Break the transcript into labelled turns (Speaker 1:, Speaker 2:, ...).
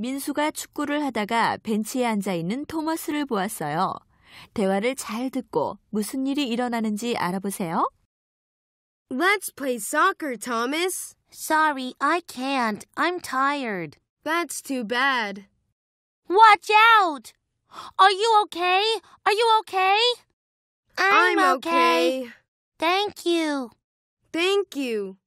Speaker 1: 민수가 축구를 하다가 벤치에 앉아 있는 토머스를 보았어요.
Speaker 2: 대화를 잘 듣고 무슨 일이 일어나는지 알아보세요. Let's play soccer, Thomas. Sorry, I can't. I'm tired. That's too bad. Watch out! Are you okay? Are you
Speaker 3: okay?
Speaker 4: I'm, I'm okay.
Speaker 3: okay. Thank you. Thank you.